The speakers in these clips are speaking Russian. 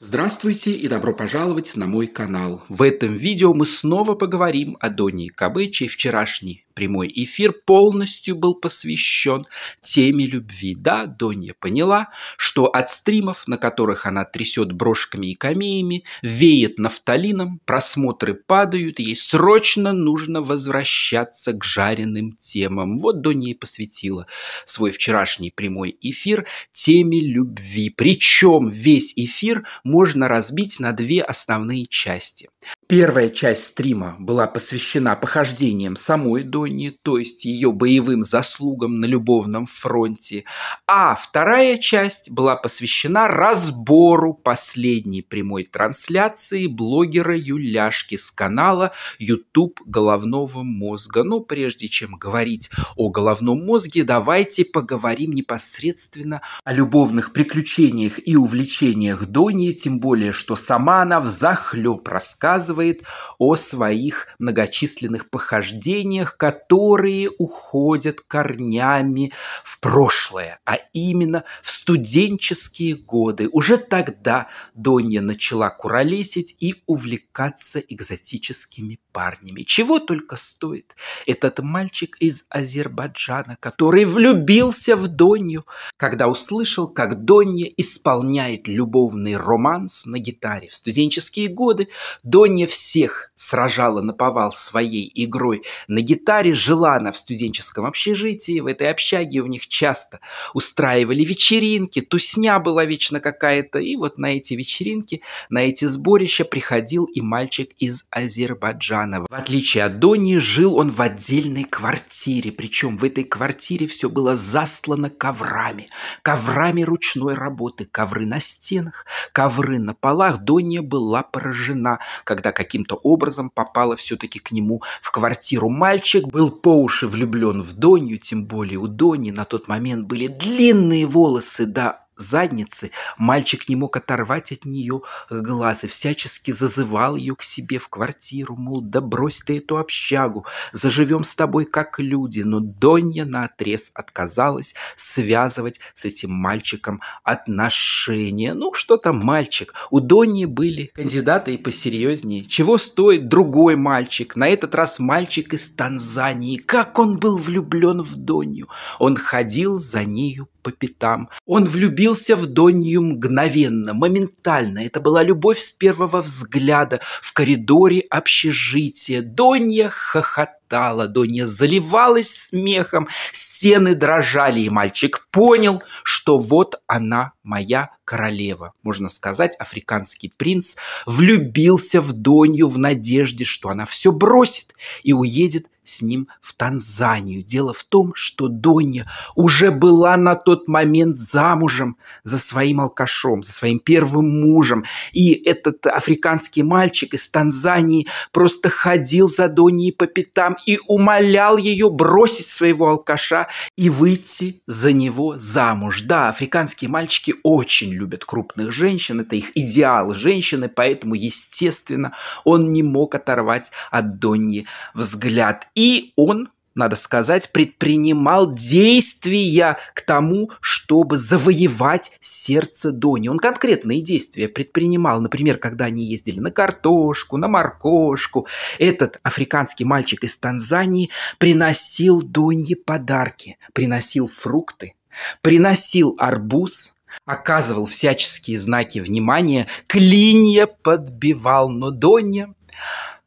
Здравствуйте и добро пожаловать на мой канал. В этом видео мы снова поговорим о Донни Кабыче и вчерашней прямой эфир полностью был посвящен теме любви. Да, Донья поняла, что от стримов, на которых она трясет брошками и камеями, веет нафталином, просмотры падают, ей срочно нужно возвращаться к жареным темам. Вот Донья и посвятила свой вчерашний прямой эфир теме любви. Причем весь эфир можно разбить на две основные части. Первая часть стрима была посвящена похождениям самой Донни, то есть ее боевым заслугам на любовном фронте, а вторая часть была посвящена разбору последней прямой трансляции блогера Юляшки с канала YouTube головного мозга. Но ну, прежде чем говорить о головном мозге, давайте поговорим непосредственно о любовных приключениях и увлечениях Донни, тем более, что сама она в взахлеб рассказывает рассказывает о своих многочисленных похождениях, которые уходят корнями в прошлое, а именно в студенческие годы. Уже тогда Донья начала куролесить и увлекаться экзотическими парнями. Чего только стоит этот мальчик из Азербайджана, который влюбился в Донью, когда услышал, как Донья исполняет любовный романс на гитаре. В студенческие годы Донья всех сражала на повал своей игрой. На гитаре жила она в студенческом общежитии, в этой общаге у них часто устраивали вечеринки, тусня была вечно какая-то, и вот на эти вечеринки, на эти сборища приходил и мальчик из Азербайджана. В отличие от Дони, жил он в отдельной квартире, причем в этой квартире все было заслано коврами, коврами ручной работы, ковры на стенах, ковры на полах. Донья была поражена, когда каким-то образом попала все-таки к нему в квартиру. Мальчик был по уши влюблен в Донью, тем более у Дони на тот момент были длинные волосы до задницы, мальчик не мог оторвать от нее э, глаз и всячески зазывал ее к себе в квартиру, мол, да брось ты эту общагу, заживем с тобой как люди. Но Донья наотрез отказалась связывать с этим мальчиком отношения. Ну, что там мальчик? У Донни были кандидаты и посерьезнее. Чего стоит другой мальчик? На этот раз мальчик из Танзании. Как он был влюблен в Донью! Он ходил за нею по пятам. Он влюбился в Донью мгновенно, моментально. Это была любовь с первого взгляда в коридоре общежития. Донья хохотала хватало Донья заливалась смехом, стены дрожали, и мальчик понял, что вот она моя королева. Можно сказать, африканский принц влюбился в Донью в надежде, что она все бросит и уедет с ним в Танзанию. Дело в том, что Донья уже была на тот момент замужем за своим алкашом, за своим первым мужем. И этот африканский мальчик из Танзании просто ходил за Доньей по пятам и умолял ее бросить своего алкаша и выйти за него замуж. Да, африканские мальчики очень любят крупных женщин, это их идеал женщины, поэтому, естественно, он не мог оторвать от Донни взгляд. И он надо сказать, предпринимал действия к тому, чтобы завоевать сердце Дони. Он конкретные действия предпринимал. Например, когда они ездили на картошку, на моркошку, этот африканский мальчик из Танзании приносил Донье подарки, приносил фрукты, приносил арбуз – оказывал всяческие знаки внимания, клинья подбивал, но Донья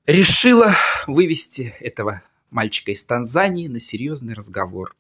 решила вывести этого мальчика из Танзании на серьезный разговор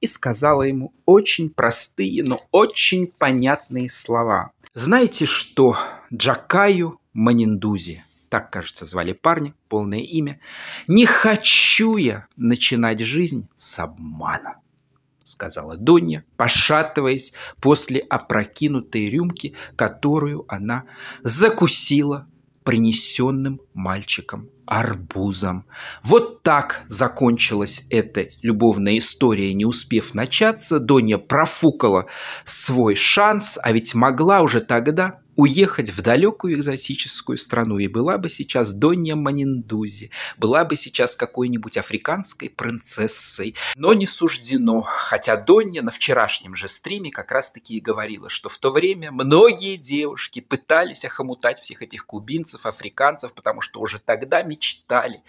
и сказала ему очень простые, но очень понятные слова. «Знаете что, Джакаю Маниндузи?» так, кажется, звали парня, полное имя. «Не хочу я начинать жизнь с обмана», — сказала Донья, пошатываясь после опрокинутой рюмки, которую она закусила принесенным мальчиком арбузом. Вот так закончилась эта любовная история, не успев начаться. Доня профукала свой шанс, а ведь могла уже тогда уехать в далекую экзотическую страну, и была бы сейчас Донья Маниндузи, была бы сейчас какой-нибудь африканской принцессой. Но не суждено, хотя Донья на вчерашнем же стриме как раз-таки и говорила, что в то время многие девушки пытались охомутать всех этих кубинцев, африканцев, потому что уже тогда мечтали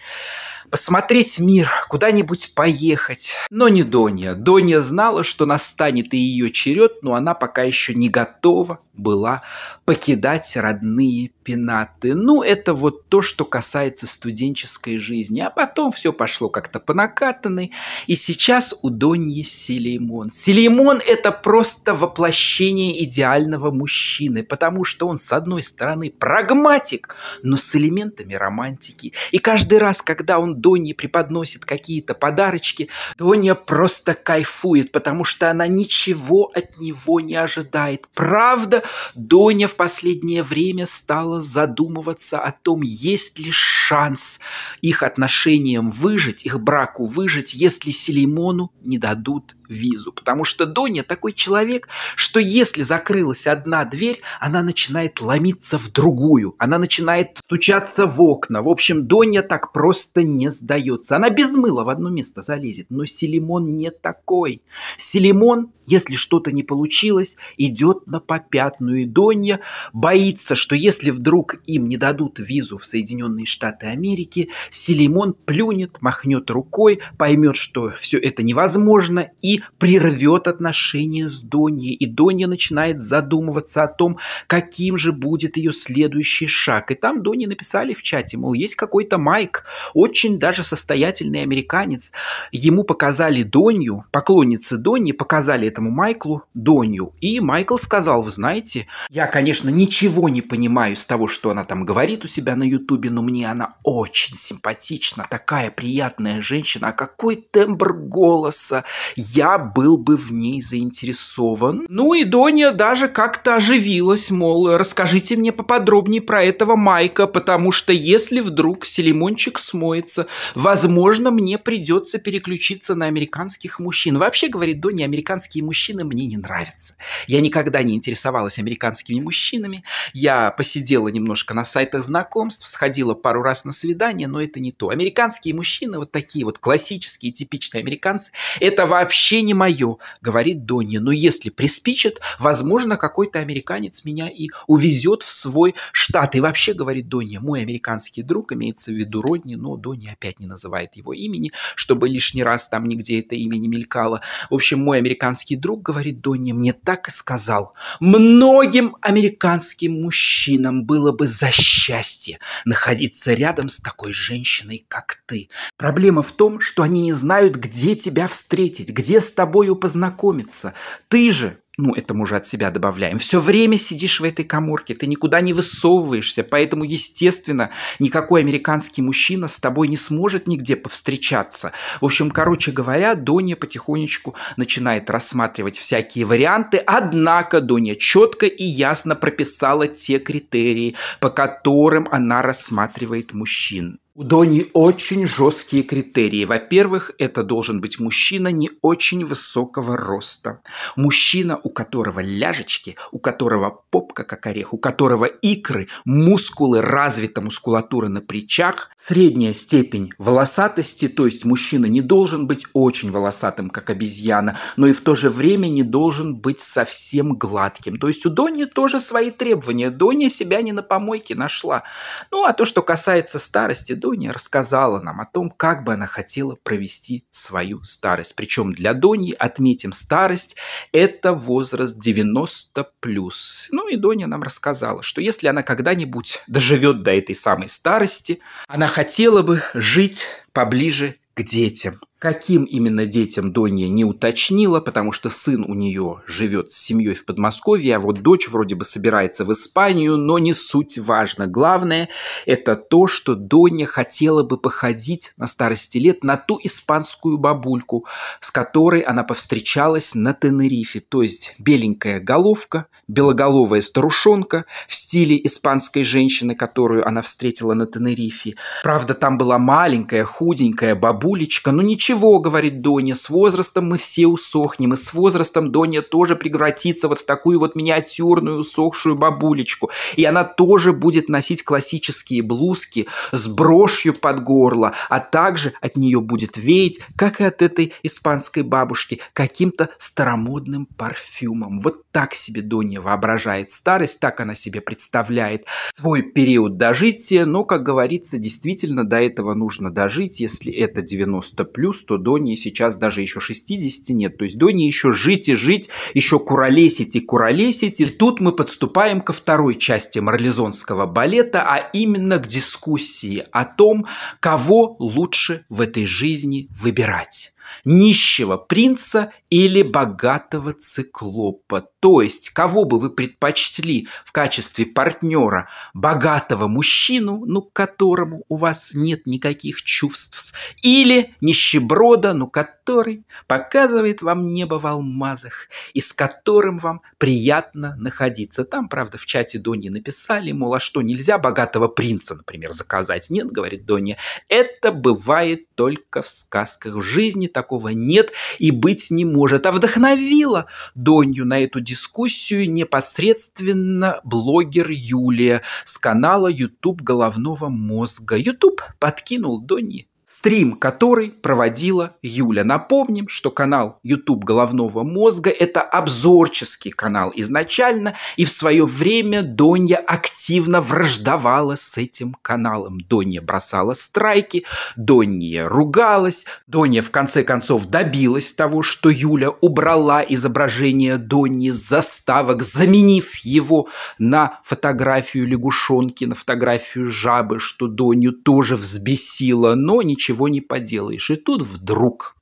посмотреть мир, куда-нибудь поехать. Но не Донья. Донья знала, что настанет и ее черед, но она пока еще не готова была покидать родные пенаты. Ну, это вот то, что касается студенческой жизни. А потом все пошло как-то по накатанной. И сейчас у Доньи Селеймон. Селеймон – это просто воплощение идеального мужчины, потому что он, с одной стороны, прагматик, но с элементами романтики. И каждый раз, когда он Донье преподносит какие-то подарочки, Донья просто кайфует, потому что она ничего от него не ожидает. Правда, Доня в последнее время стала задумываться о том, есть ли шанс их отношениям выжить, их браку выжить, если Селимону не дадут визу. Потому что Доня такой человек, что если закрылась одна дверь, она начинает ломиться в другую. Она начинает стучаться в окна. В общем, Доня так просто не сдается. Она без мыла в одно место залезет. Но Селимон не такой. Селимон если что-то не получилось, идет на попятную Донья, боится, что если вдруг им не дадут визу в Соединенные Штаты Америки, Селимон плюнет, махнет рукой, поймет, что все это невозможно и прервет отношения с Доньей. И Донья начинает задумываться о том, каким же будет ее следующий шаг. И там Донье написали в чате, мол, есть какой-то Майк, очень даже состоятельный американец. Ему показали Донью, поклонницы Доньи показали этому Майклу Донью. И Майкл сказал, вы знаете, я, конечно, ничего не понимаю с того, что она там говорит у себя на Ютубе, но мне она очень симпатична, такая приятная женщина, а какой тембр голоса, я был бы в ней заинтересован. Ну и Доня даже как-то оживилась, мол, расскажите мне поподробнее про этого Майка, потому что если вдруг Селимончик смоется, возможно, мне придется переключиться на американских мужчин. Вообще, говорит Доня, американские американские мужчины мне не нравятся. Я никогда не интересовалась американскими мужчинами. Я посидела немножко на сайтах знакомств, сходила пару раз на свидание, но это не то. Американские мужчины, вот такие вот классические, типичные американцы, это вообще не мое, говорит Донни. Но если приспичит, возможно, какой-то американец меня и увезет в свой штат. И вообще, говорит Донни, мой американский друг, имеется в виду Родни, но Донни опять не называет его имени, чтобы лишний раз там нигде это имя не мелькало. В общем, мой американский близкий друг говорит Донни, мне так и сказал. Многим американским мужчинам было бы за счастье находиться рядом с такой женщиной, как ты. Проблема в том, что они не знают, где тебя встретить, где с тобою познакомиться. Ты же ну, это мы уже от себя добавляем, все время сидишь в этой коморке, ты никуда не высовываешься, поэтому, естественно, никакой американский мужчина с тобой не сможет нигде повстречаться. В общем, короче говоря, Доня потихонечку начинает рассматривать всякие варианты, однако Доня четко и ясно прописала те критерии, по которым она рассматривает мужчин. У Дони очень жесткие критерии. Во-первых, это должен быть мужчина не очень высокого роста. Мужчина, у которого ляжечки, у которого попка как орех, у которого икры, мускулы, развита мускулатура на плечах, средняя степень волосатости, то есть мужчина не должен быть очень волосатым, как обезьяна, но и в то же время не должен быть совсем гладким. То есть у Дони тоже свои требования. Доня себя не на помойке нашла. Ну, а то, что касается старости, Донья рассказала нам о том, как бы она хотела провести свою старость. Причем для Дони, отметим, старость – это возраст 90+. плюс. Ну и Доня нам рассказала, что если она когда-нибудь доживет до этой самой старости, она хотела бы жить поближе к детям – Каким именно детям Донья не уточнила, потому что сын у нее живет с семьей в Подмосковье, а вот дочь вроде бы собирается в Испанию, но не суть важно. Главное – это то, что Донья хотела бы походить на старости лет на ту испанскую бабульку, с которой она повстречалась на Тенерифе. То есть беленькая головка, белоголовая старушонка в стиле испанской женщины, которую она встретила на Тенерифе. Правда, там была маленькая, худенькая бабулечка, но ничего «Ничего», — говорит Доня, — «с возрастом мы все усохнем, и с возрастом Доня тоже превратится вот в такую вот миниатюрную усохшую бабулечку, и она тоже будет носить классические блузки с брошью под горло, а также от нее будет веять, как и от этой испанской бабушки, каким-то старомодным парфюмом. Вот так себе Доня воображает старость, так она себе представляет свой период дожития, но, как говорится, действительно до этого нужно дожить, если это 90 плюс, что Дони сейчас даже еще 60 нет. То есть Дони еще жить и жить, еще куролесить и куролесить. И тут мы подступаем ко второй части марлезонского балета, а именно к дискуссии о том, кого лучше в этой жизни выбирать нищего принца или богатого циклопа, то есть, кого бы вы предпочли в качестве партнера богатого мужчину, ну, к которому у вас нет никаких чувств, или нищеброда, ну, который показывает вам небо в алмазах, и с которым вам приятно находиться. Там, правда, в чате Донни написали, мол, а что, нельзя богатого принца, например, заказать? Нет, говорит Донни, это бывает только в сказках. В жизни такого нет и быть не может. А вдохновила Донью на эту дискуссию дискуссию непосредственно блогер Юлия с канала YouTube Головного мозга. YouTube подкинул Дони стрим который проводила Юля. Напомним, что канал YouTube головного мозга – это обзорческий канал изначально, и в свое время Донья активно враждовала с этим каналом. Донья бросала страйки, Донья ругалась, Донья в конце концов добилась того, что Юля убрала изображение Доньи с заставок, заменив его на фотографию лягушонки, на фотографию жабы, что Донью тоже взбесило, но ничего ничего не поделаешь. И тут вдруг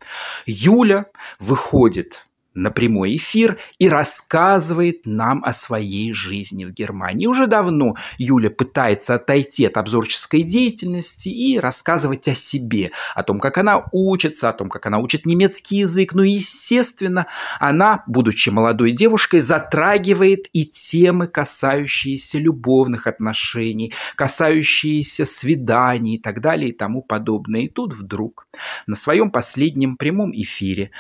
Юля выходит на прямой эфир и рассказывает нам о своей жизни в Германии. Уже давно Юля пытается отойти от обзорческой деятельности и рассказывать о себе, о том, как она учится, о том, как она учит немецкий язык. Ну и, естественно, она, будучи молодой девушкой, затрагивает и темы, касающиеся любовных отношений, касающиеся свиданий и так далее и тому подобное. И тут вдруг на своем последнем прямом эфире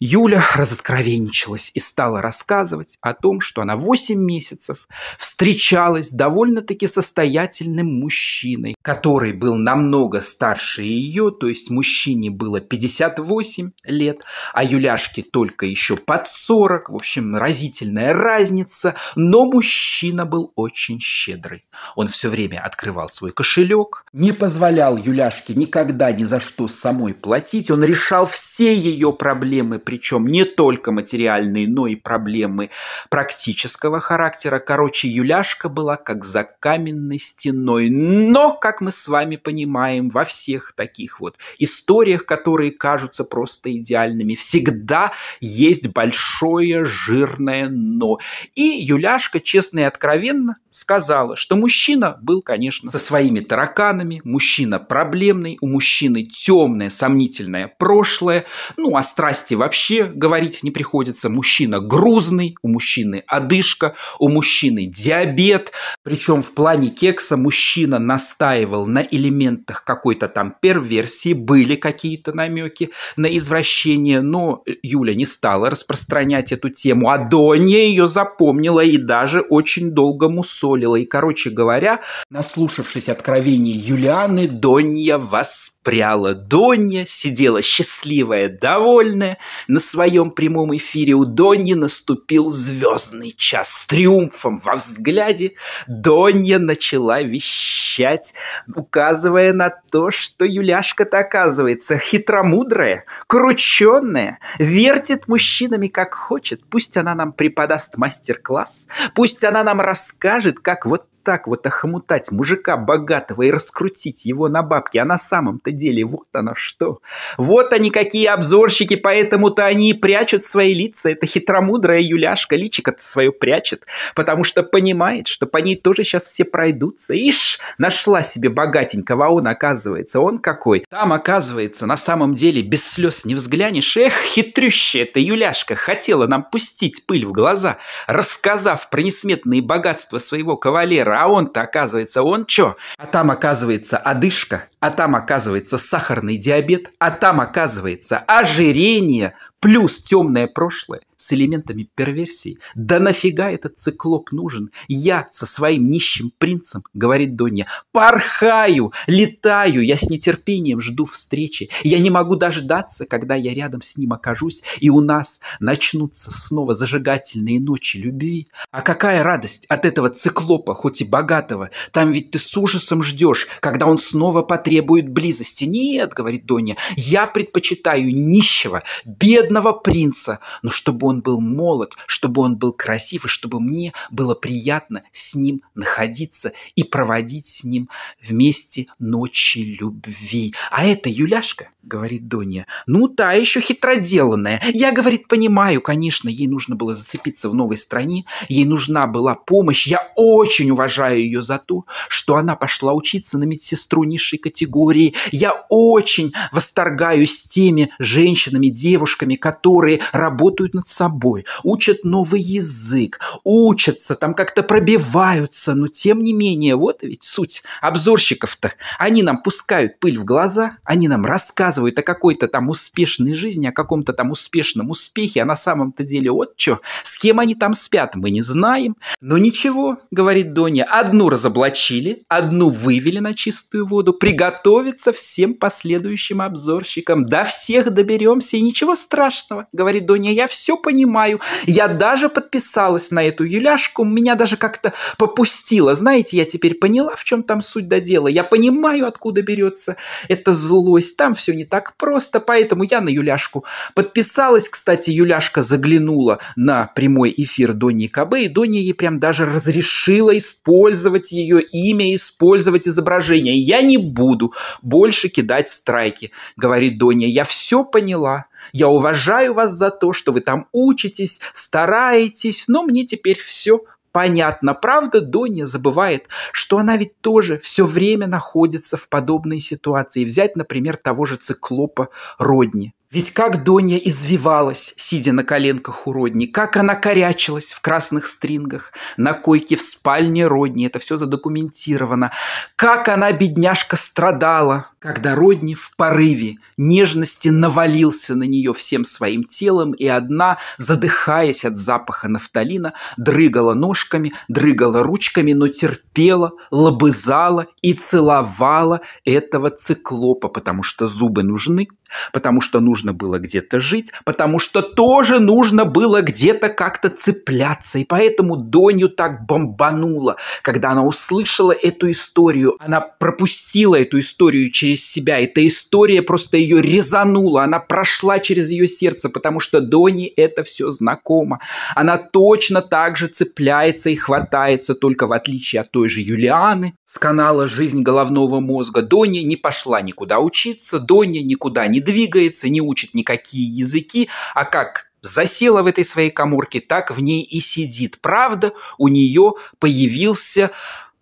Юля разоткровенничалась и стала рассказывать о том, что она 8 месяцев встречалась с довольно-таки состоятельным мужчиной, который был намного старше ее, то есть мужчине было 58 лет, а Юляшке только еще под 40, в общем, разительная разница, но мужчина был очень щедрый. Он все время открывал свой кошелек, не позволял Юляшке никогда ни за что самой платить, он решал все ее проблемы причем не только материальные, но и проблемы практического характера. Короче, Юляшка была как за каменной стеной. Но, как мы с вами понимаем, во всех таких вот историях, которые кажутся просто идеальными, всегда есть большое жирное «но». И Юляшка, честно и откровенно, сказала, что мужчина был, конечно, со своими тараканами, мужчина проблемный, у мужчины темное, сомнительное прошлое, ну, а страсти вообще вообще говорить не приходится. Мужчина грузный, у мужчины одышка, у мужчины диабет. Причем в плане кекса мужчина настаивал на элементах какой-то там перверсии, были какие-то намеки на извращение, но Юля не стала распространять эту тему, а Доня ее запомнила и даже очень долго мусолила. И, короче говоря, наслушавшись откровений Юлианы, Донья воспитала Приала Донья сидела счастливая, довольная. На своем прямом эфире у Доньи наступил звездный час с триумфом во взгляде. Донья начала вещать, указывая на то, что Юляшка-то оказывается хитромудрая, крученная, вертит мужчинами как хочет. Пусть она нам преподаст мастер-класс, пусть она нам расскажет, как вот так вот охмутать мужика богатого и раскрутить его на бабки, а на самом-то деле вот оно что. Вот они какие обзорщики, поэтому-то они и прячут свои лица. Это хитромудрая Юляшка личико-то свое прячет, потому что понимает, что по ней тоже сейчас все пройдутся. Ишь, нашла себе богатенького, а он, оказывается, он какой. Там, оказывается, на самом деле без слез не взглянешь. Эх, хитрющая эта Юляшка хотела нам пустить пыль в глаза, рассказав про несметные богатства своего кавалера, мира, а он-то, оказывается, он чё? А там, оказывается, одышка, а там, оказывается, сахарный диабет, а там, оказывается, ожирение – плюс темное прошлое с элементами перверсии. Да нафига этот циклоп нужен? Я со своим нищим принцем, говорит Донья, порхаю, летаю, я с нетерпением жду встречи. Я не могу дождаться, когда я рядом с ним окажусь, и у нас начнутся снова зажигательные ночи любви. А какая радость от этого циклопа, хоть и богатого. Там ведь ты с ужасом ждешь, когда он снова потребует близости. Нет, говорит Донья, я предпочитаю нищего, бедного, бедного принца, но чтобы он был молод, чтобы он был красив, и чтобы мне было приятно с ним находиться и проводить с ним вместе ночи любви. А это Юляшка, говорит Донья, ну та еще хитроделанная. Я, говорит, понимаю, конечно, ей нужно было зацепиться в новой стране, ей нужна была помощь. Я очень уважаю ее за то, что она пошла учиться на медсестру низшей категории. Я очень восторгаюсь теми женщинами, девушками, которые работают над собой, учат новый язык, учатся, там как-то пробиваются, но тем не менее, вот ведь суть обзорщиков-то. Они нам пускают пыль в глаза, они нам рассказывают о какой-то там успешной жизни, о каком-то там успешном успехе, а на самом-то деле вот что, с кем они там спят, мы не знаем. Но ну ничего, говорит Доня, одну разоблачили, одну вывели на чистую воду, приготовиться всем последующим обзорщикам, до всех доберемся и ничего страшного страшного», — говорит Доня, — «я все понимаю. Я даже подписалась на эту юляшку, меня даже как-то попустило. Знаете, я теперь поняла, в чем там суть до дела. Я понимаю, откуда берется эта злость. Там все не так просто, поэтому я на юляшку подписалась. Кстати, юляшка заглянула на прямой эфир Дони Кабе, и Доня ей прям даже разрешила использовать ее имя, использовать изображение. «Я не буду больше кидать страйки», — говорит Доня. «Я все поняла. Я уважаю вас за то, что вы там учитесь, стараетесь, но мне теперь все понятно. Правда, Доня забывает, что она ведь тоже все время находится в подобной ситуации. Взять, например, того же циклопа Родни. Ведь как Донья извивалась, сидя на коленках у родни, как она корячилась в красных стрингах, на койке в спальне родни, это все задокументировано, как она, бедняжка, страдала, когда Родни в порыве нежности навалился на нее всем своим телом, и одна, задыхаясь от запаха нафталина, дрыгала ножками, дрыгала ручками, но терпела, лобызала и целовала этого циклопа, потому что зубы нужны, потому что нужно было где-то жить, потому что тоже нужно было где-то как-то цепляться. И поэтому Донью так бомбануло, когда она услышала эту историю. Она пропустила эту историю через себя. Эта история просто ее резанула. Она прошла через ее сердце, потому что Дони это все знакомо. Она точно так же цепляется и хватается, только в отличие от той же Юлианы, с канала «Жизнь головного мозга» Доня не пошла никуда учиться, Доня никуда не двигается, не учит никакие языки, а как засела в этой своей коморке, так в ней и сидит. Правда, у нее появился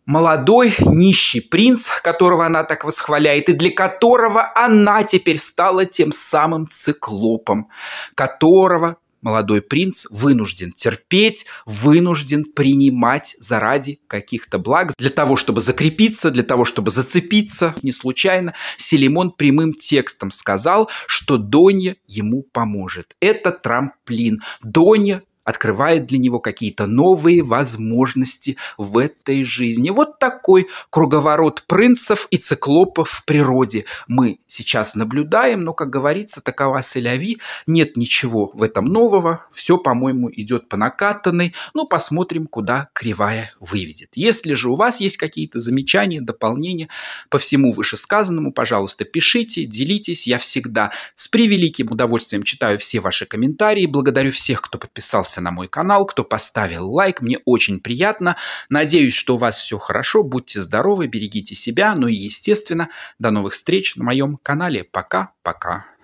молодой нищий принц, которого она так восхваляет, и для которого она теперь стала тем самым циклопом, которого молодой принц вынужден терпеть, вынужден принимать заради каких-то благ. Для того, чтобы закрепиться, для того, чтобы зацепиться, не случайно, Селимон прямым текстом сказал, что Донья ему поможет. Это трамплин. Донья открывает для него какие-то новые возможности в этой жизни. Вот такой круговорот принцев и циклопов в природе мы сейчас наблюдаем, но, как говорится, такова Селяви, нет ничего в этом нового, все, по-моему, идет по накатанной, но ну, посмотрим, куда кривая выведет. Если же у вас есть какие-то замечания, дополнения по всему вышесказанному, пожалуйста, пишите, делитесь, я всегда с превеликим удовольствием читаю все ваши комментарии, благодарю всех, кто подписался подписался на мой канал, кто поставил лайк, мне очень приятно. Надеюсь, что у вас все хорошо, будьте здоровы, берегите себя, ну и, естественно, до новых встреч на моем канале. Пока-пока.